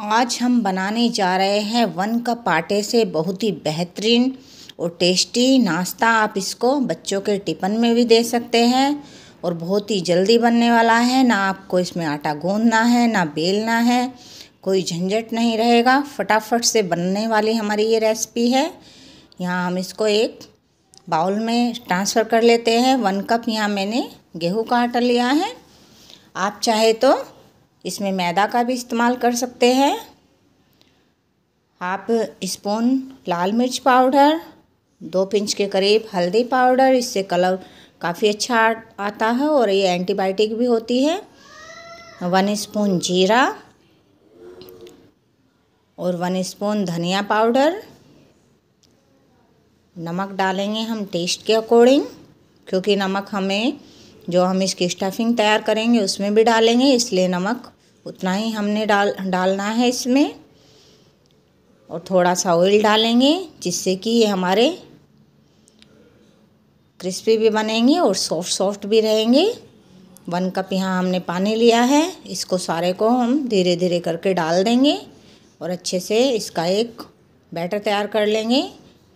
आज हम बनाने जा रहे हैं वन कप आटे से बहुत ही बेहतरीन और टेस्टी नाश्ता आप इसको बच्चों के टिफ़न में भी दे सकते हैं और बहुत ही जल्दी बनने वाला है ना आपको इसमें आटा गूंदना है ना बेलना है कोई झंझट नहीं रहेगा फटाफट से बनने वाली हमारी ये रेसिपी है यहाँ हम इसको एक बाउल में ट्रांसफ़र कर लेते हैं वन कप यहाँ मैंने गेहूँ का आटा लिया है आप चाहे तो इसमें मैदा का भी इस्तेमाल कर सकते हैं हाफ स्पून लाल मिर्च पाउडर दो पिंच के करीब हल्दी पाउडर इससे कलर काफ़ी अच्छा आता है और ये एंटीबायोटिक भी होती है वन स्पून जीरा और वन स्पून धनिया पाउडर नमक डालेंगे हम टेस्ट के अकॉर्डिंग क्योंकि नमक हमें जो हम इसकी स्टफिंग तैयार करेंगे उसमें भी डालेंगे इसलिए नमक उतना ही हमने डाल डालना है इसमें और थोड़ा सा ऑयल डालेंगे जिससे कि ये हमारे क्रिस्पी भी बनेंगे और सॉफ्ट सॉफ्ट भी रहेंगे वन कप यहाँ हमने पानी लिया है इसको सारे को हम धीरे धीरे करके डाल देंगे और अच्छे से इसका एक बैटर तैयार कर लेंगे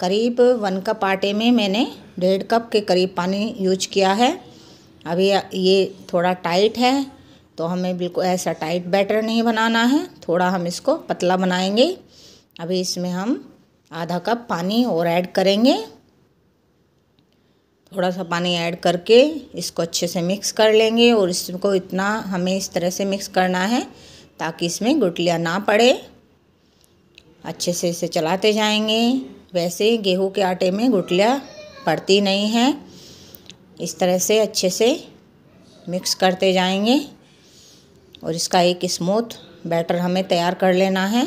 करीब वन कप आटे में मैंने डेढ़ कप के करीब पानी यूज किया है अभी ये थोड़ा टाइट है तो हमें बिल्कुल ऐसा टाइट बैटर नहीं बनाना है थोड़ा हम इसको पतला बनाएंगे अभी इसमें हम आधा कप पानी और ऐड करेंगे थोड़ा सा पानी ऐड करके इसको अच्छे से मिक्स कर लेंगे और इसको इतना हमें इस तरह से मिक्स करना है ताकि इसमें गुटलियाँ ना पड़े अच्छे से इसे चलाते जाएंगे वैसे गेहूं के आटे में गुटलियाँ पड़ती नहीं हैं इस तरह से अच्छे से मिक्स करते जाएंगे और इसका एक स्मूथ बैटर हमें तैयार कर लेना है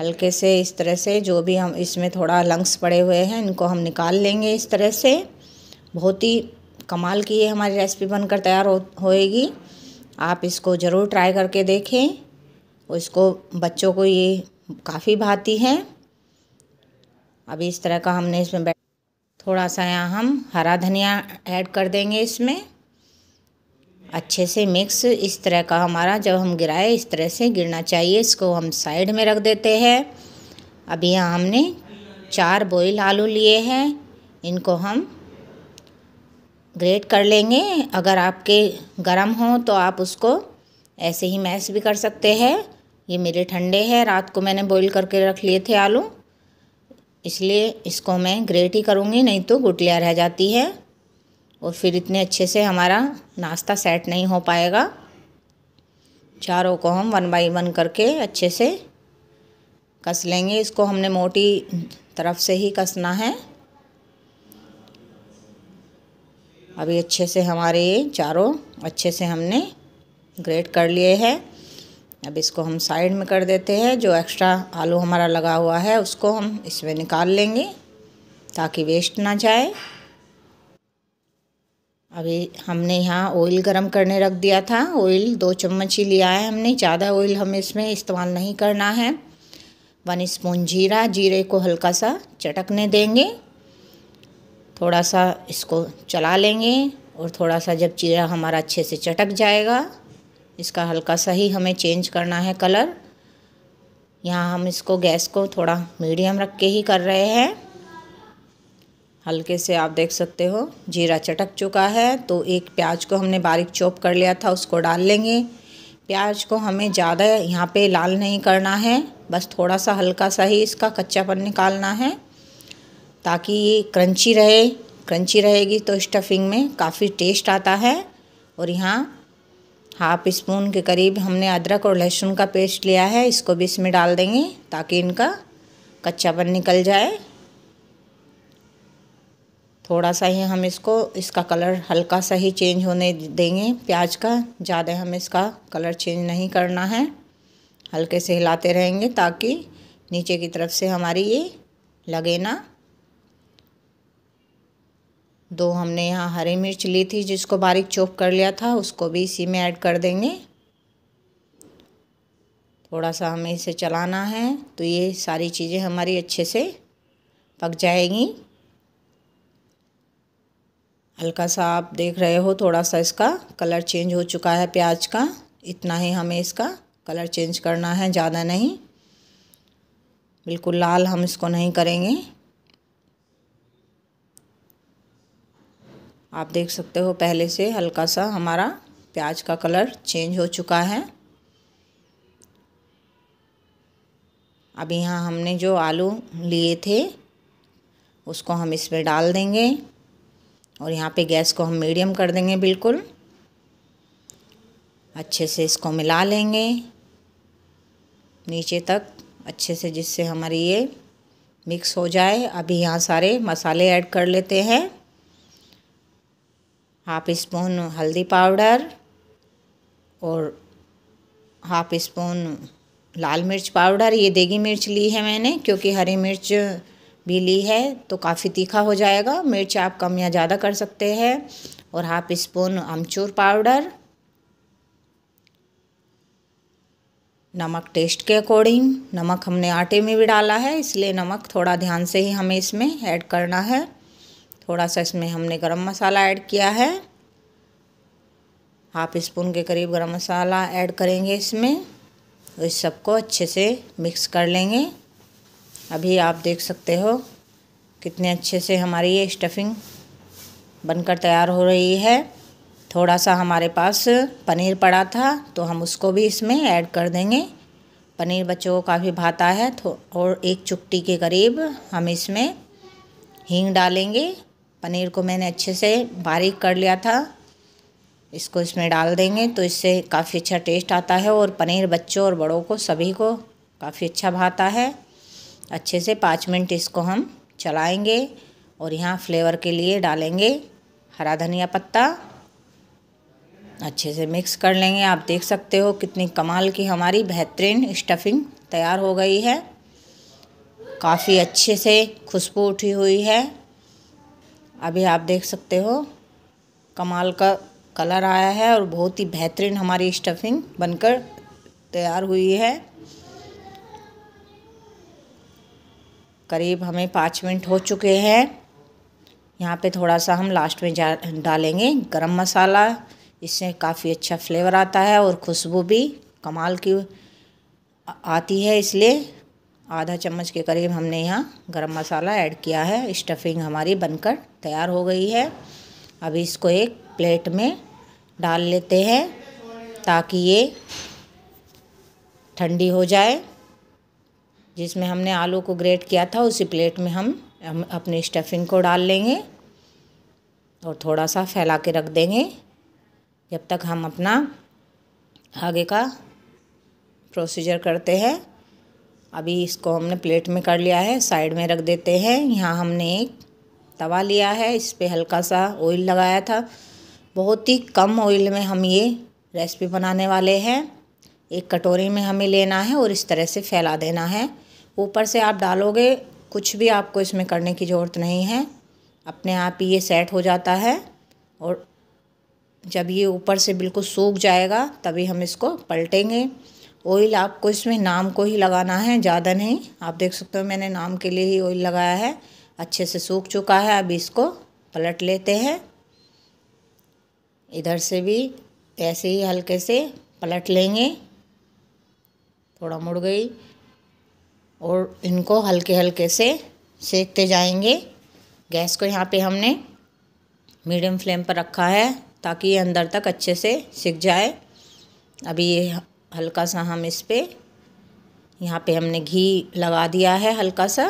हल्के से इस तरह से जो भी हम इसमें थोड़ा लंग्स पड़े हुए हैं इनको हम निकाल लेंगे इस तरह से बहुत ही कमाल की ये हमारी रेसिपी बनकर तैयार हो होएगी आप इसको ज़रूर ट्राई करके देखें और इसको बच्चों को ये काफ़ी भाती है अभी इस तरह का हमने इसमें थोड़ा सा यहाँ हम हरा धनिया ऐड कर देंगे इसमें अच्छे से मिक्स इस तरह का हमारा जब हम गिराए इस तरह से गिरना चाहिए इसको हम साइड में रख देते हैं अभी यहाँ हमने चार बॉईल आलू लिए हैं इनको हम ग्रेट कर लेंगे अगर आपके गरम हो तो आप उसको ऐसे ही मैश भी कर सकते हैं ये मेरे ठंडे हैं रात को मैंने बॉईल करके रख लिए थे आलू इसलिए इसको मैं ग्रेट ही करूँगी नहीं तो गुटलियाँ रह जाती है और फिर इतने अच्छे से हमारा नाश्ता सेट नहीं हो पाएगा चारों को हम वन बाई वन करके अच्छे से कस लेंगे इसको हमने मोटी तरफ से ही कसना है अभी अच्छे से हमारे ये चारों अच्छे से हमने ग्रेट कर लिए हैं अब इसको हम साइड में कर देते हैं जो एक्स्ट्रा आलू हमारा लगा हुआ है उसको हम इसमें निकाल लेंगे ताकि वेस्ट ना जाए अभी हमने यहाँ ऑयल गरम करने रख दिया था ऑयल दो चम्मच ही लिया है हमने ज़्यादा ऑयल हमें इसमें इस्तेमाल नहीं करना है वन स्पून जीरा जीरे को हल्का सा चटकने देंगे थोड़ा सा इसको चला लेंगे और थोड़ा सा जब जीरा हमारा अच्छे से चटक जाएगा इसका हल्का सा ही हमें चेंज करना है कलर यहाँ हम इसको गैस को थोड़ा मीडियम रख के ही कर रहे हैं हल्के से आप देख सकते हो जीरा चटक चुका है तो एक प्याज को हमने बारीक चॉप कर लिया था उसको डाल लेंगे प्याज को हमें ज़्यादा यहाँ पे लाल नहीं करना है बस थोड़ा सा हल्का सा ही इसका कच्चापन निकालना है ताकि ये क्रंची रहे क्रंची रहेगी तो स्टफिंग में काफ़ी टेस्ट आता है और यहाँ हाफ स्पून के करीब हमने अदरक और लहसुन का पेस्ट लिया है इसको भी इसमें डाल देंगे ताकि इनका कच्चापन निकल जाए थोड़ा सा ही हम इसको इसका कलर हल्का सा ही चेंज होने देंगे प्याज का ज़्यादा हमें इसका कलर चेंज नहीं करना है हल्के से हिलाते रहेंगे ताकि नीचे की तरफ से हमारी ये लगे ना दो हमने यहाँ हरी मिर्च ली थी जिसको बारीक चौक कर लिया था उसको भी इसी में ऐड कर देंगे थोड़ा सा हमें इसे चलाना है तो ये सारी चीज़ें हमारी अच्छे से पक जाएंगी हल्का सा आप देख रहे हो थोड़ा सा इसका कलर चेंज हो चुका है प्याज का इतना ही हमें इसका कलर चेंज करना है ज़्यादा नहीं बिल्कुल लाल हम इसको नहीं करेंगे आप देख सकते हो पहले से हल्का सा हमारा प्याज का कलर चेंज हो चुका है अब यहाँ हमने जो आलू लिए थे उसको हम इसमें डाल देंगे और यहाँ पे गैस को हम मीडियम कर देंगे बिल्कुल अच्छे से इसको मिला लेंगे नीचे तक अच्छे से जिससे हमारी ये मिक्स हो जाए अभी यहाँ सारे मसाले ऐड कर लेते हैं हाफ स्पून हल्दी पाउडर और हाफ स्पून लाल मिर्च पाउडर ये देगी मिर्च ली है मैंने क्योंकि हरी मिर्च भी ली है तो काफ़ी तीखा हो जाएगा मिर्च आप कम या ज़्यादा कर सकते हैं और हाफ स्पून अमचूर पाउडर नमक टेस्ट के अकॉर्डिंग नमक हमने आटे में भी डाला है इसलिए नमक थोड़ा ध्यान से ही हमें इसमें ऐड करना है थोड़ा सा इसमें हमने गरम मसाला ऐड किया है हाफ स्पून के करीब गरम मसाला ऐड करेंगे इसमें और इस सबको अच्छे से मिक्स कर लेंगे अभी आप देख सकते हो कितने अच्छे से हमारी ये स्टफिंग बनकर तैयार हो रही है थोड़ा सा हमारे पास पनीर पड़ा था तो हम उसको भी इसमें ऐड कर देंगे पनीर बच्चों को काफ़ी भाता है तो और एक चुट्टी के करीब हम इसमें हींग डालेंगे पनीर को मैंने अच्छे से बारीक कर लिया था इसको इसमें डाल देंगे तो इससे काफ़ी अच्छा टेस्ट आता है और पनीर बच्चों और बड़ों को सभी को काफ़ी अच्छा भाता है अच्छे से पाँच मिनट इसको हम चलाएंगे और यहाँ फ्लेवर के लिए डालेंगे हरा धनिया पत्ता अच्छे से मिक्स कर लेंगे आप देख सकते हो कितनी कमाल की हमारी बेहतरीन स्टफिंग तैयार हो गई है काफ़ी अच्छे से खुशबू उठी हुई है अभी आप देख सकते हो कमाल का कलर आया है और बहुत ही बेहतरीन हमारी स्टफिंग बनकर तैयार हुई है करीब हमें पाँच मिनट हो चुके हैं यहाँ पे थोड़ा सा हम लास्ट में जा डालेंगे गरम मसाला इससे काफ़ी अच्छा फ्लेवर आता है और खुशबू भी कमाल की आती है इसलिए आधा चम्मच के करीब हमने यहाँ गरम मसाला ऐड किया है स्टफिंग हमारी बनकर तैयार हो गई है अभी इसको एक प्लेट में डाल लेते हैं ताकि ये ठंडी हो जाए जिसमें हमने आलू को ग्रेट किया था उसी प्लेट में हम अपने अपनी स्टफिंग को डाल लेंगे और थोड़ा सा फैला के रख देंगे जब तक हम अपना आगे का प्रोसीजर करते हैं अभी इसको हमने प्लेट में कर लिया है साइड में रख देते हैं यहाँ हमने एक तवा लिया है इस पर हल्का सा ऑयल लगाया था बहुत ही कम ऑयल में हम ये रेसिपी बनाने वाले हैं एक कटोरी में हमें लेना है और इस तरह से फैला देना है ऊपर से आप डालोगे कुछ भी आपको इसमें करने की ज़रूरत नहीं है अपने आप ही ये सेट हो जाता है और जब ये ऊपर से बिल्कुल सूख जाएगा तभी हम इसको पलटेंगे ऑयल आपको इसमें नाम को ही लगाना है ज़्यादा नहीं आप देख सकते हो मैंने नाम के लिए ही ऑयल लगाया है अच्छे से सूख चुका है अब इसको पलट लेते हैं इधर से भी ऐसे ही हल्के से पलट लेंगे थोड़ा मुड़ गई और इनको हल्के हल्के से सेकते जाएंगे गैस को यहाँ पे हमने मीडियम फ्लेम पर रखा है ताकि ये अंदर तक अच्छे से सिक जाए अभी ये हल्का सा हम इस पर यहाँ पे हमने घी लगा दिया है हल्का सा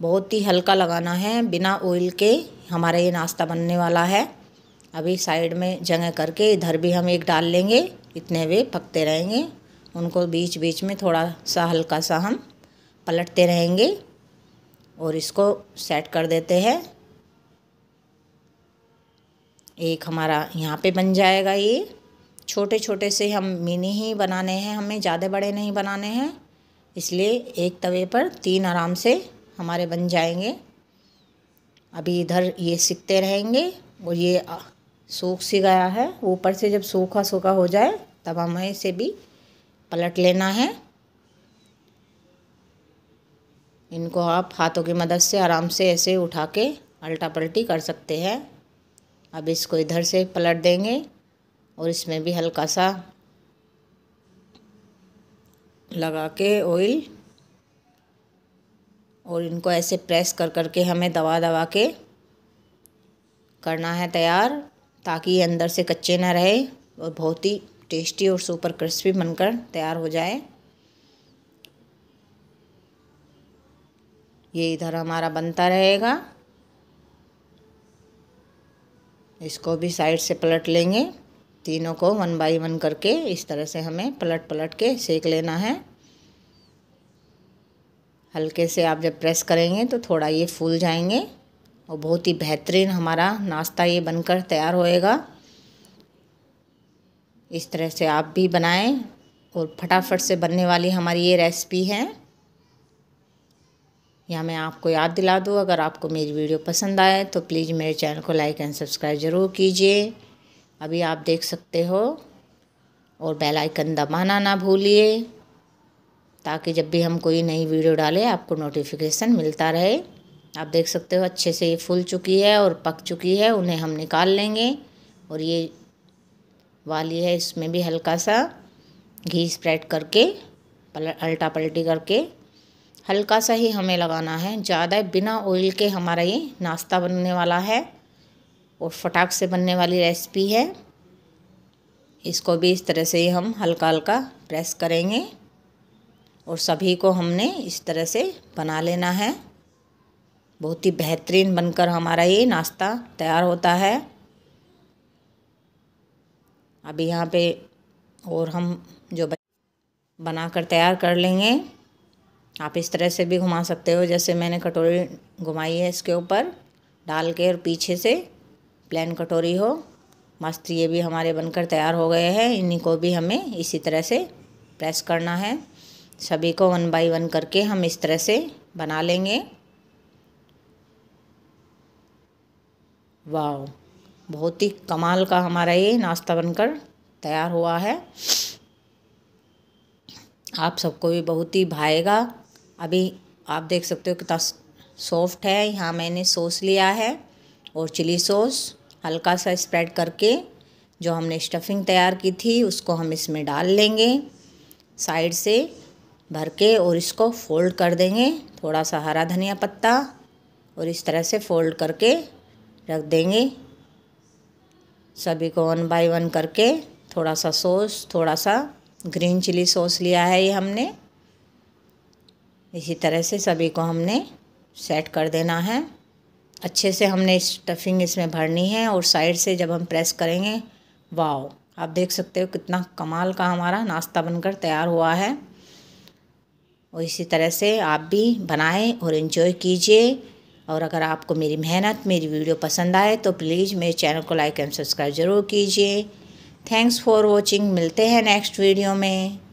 बहुत ही हल्का लगाना है बिना ऑयल के हमारा ये नाश्ता बनने वाला है अभी साइड में जगह करके इधर भी हम एक डाल लेंगे इतने वे पकते रहेंगे उनको बीच बीच में थोड़ा सा हल्का सा हम पलटते रहेंगे और इसको सेट कर देते हैं एक हमारा यहाँ पे बन जाएगा ये छोटे छोटे से हम मिनी ही बनाने हैं हमें ज़्यादा बड़े नहीं बनाने हैं इसलिए एक तवे पर तीन आराम से हमारे बन जाएंगे अभी इधर ये सीखते रहेंगे और ये सूख सी गया है ऊपर से जब सूखा सूखा हो जाए तब हमें इसे भी पलट लेना है इनको आप हाथों की मदद से आराम से ऐसे उठा के अल्टा पलटी कर सकते हैं अब इसको इधर से पलट देंगे और इसमें भी हल्का सा लगा के ऑयल और इनको ऐसे प्रेस कर कर के हमें दबा दबा के करना है तैयार ताकि ये अंदर से कच्चे ना रहे और बहुत ही टेस्टी और सुपर क्रिस्पी बनकर तैयार हो जाए ये इधर हमारा बनता रहेगा इसको भी साइड से पलट लेंगे तीनों को वन बाई वन करके इस तरह से हमें पलट पलट के सेक लेना है हल्के से आप जब प्रेस करेंगे तो थोड़ा ये फूल जाएंगे और बहुत ही बेहतरीन हमारा नाश्ता ये बनकर तैयार होएगा इस तरह से आप भी बनाएं और फटाफट से बनने वाली हमारी ये रेसिपी है या मैं आपको याद दिला दूँ अगर आपको मेरी वीडियो पसंद आए तो प्लीज़ मेरे चैनल को लाइक एंड सब्सक्राइब ज़रूर कीजिए अभी आप देख सकते हो और बेल आइकन दबाना ना भूलिए ताकि जब भी हम कोई नई वीडियो डालें आपको नोटिफिकेशन मिलता रहे आप देख सकते हो अच्छे से ये फूल चुकी है और पक चुकी है उन्हें हम निकाल लेंगे और ये वाली है इसमें भी हल्का सा घी स्प्रेड करके पल अल्टा पलटी करके हल्का सा ही हमें लगाना है ज़्यादा बिना ऑयल के हमारा ये नाश्ता बनने वाला है और फटाक से बनने वाली रेसिपी है इसको भी इस तरह से ही हम हल्का हल्का प्रेस करेंगे और सभी को हमने इस तरह से बना लेना है बहुत ही बेहतरीन बनकर हमारा ये नाश्ता तैयार होता है अभी यहाँ पे और हम जो बना कर तैयार कर लेंगे आप इस तरह से भी घुमा सकते हो जैसे मैंने कटोरी घुमाई है इसके ऊपर डाल के और पीछे से प्लेन कटोरी हो मस्त ये भी हमारे बनकर तैयार हो गए हैं इन्हीं को भी हमें इसी तरह से प्रेस करना है सभी को वन बाई वन करके हम इस तरह से बना लेंगे वाह बहुत ही कमाल का हमारा ये नाश्ता बनकर तैयार हुआ है आप सबको भी बहुत ही भाएगा अभी आप देख सकते हो कितना सॉफ्ट है यहाँ मैंने सॉस लिया है और चिली सॉस हल्का सा स्प्रेड करके जो हमने स्टफिंग तैयार की थी उसको हम इसमें डाल लेंगे साइड से भर के और इसको फोल्ड कर देंगे थोड़ा सा हरा धनिया पत्ता और इस तरह से फोल्ड करके रख देंगे सभी को वन बाय वन करके थोड़ा सा सॉस थोड़ा सा ग्रीन चिली सॉस लिया है ये हमने इसी तरह से सभी को हमने सेट कर देना है अच्छे से हमने स्टफिंग इसमें भरनी है और साइड से जब हम प्रेस करेंगे वाओ आप देख सकते हो कितना कमाल का हमारा नाश्ता बनकर तैयार हुआ है और इसी तरह से आप भी बनाएं और इन्जॉय कीजिए और अगर आपको मेरी मेहनत मेरी वीडियो पसंद आए तो प्लीज़ मेरे चैनल को लाइक एंड सब्सक्राइब ज़रूर कीजिए थैंक्स फॉर वॉचिंग मिलते हैं नेक्स्ट वीडियो में